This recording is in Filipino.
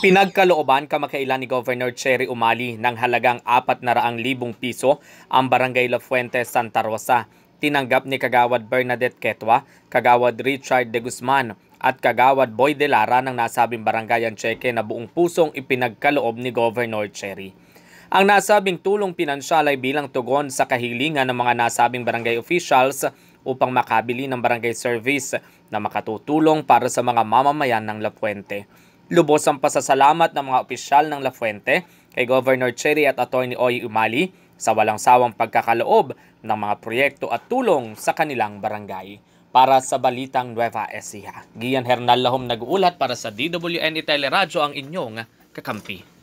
Pinagkalooban kamakailan ni Governor Cherry Umali ng halagang 400,000 piso ang Barangay La Fuente, Santa Rosa. Tinanggap ni Kagawad Bernadette Ketwa, Kagawad Richard de Guzman at Kagawad Boy de Lara ng nasabing barangay ang cheque na buong pusong ipinagkaloob ni Governor Cherry. Ang nasabing tulong pinansyal ay bilang tugon sa kahilingan ng mga nasabing barangay officials upang makabili ng barangay service na makatutulong para sa mga mamamayan ng La Fuente. Lubos ang pasasalamat ng mga opisyal ng La Fuente kay Governor Cherry at Attorney Oy Umali sa walang sawang pagkakaloob ng mga proyekto at tulong sa kanilang barangay. Para sa Balitang Nueva Ecija, Gian Hernal Lahom nag-uulat para sa DWN Teleradio ang inyong kakampi.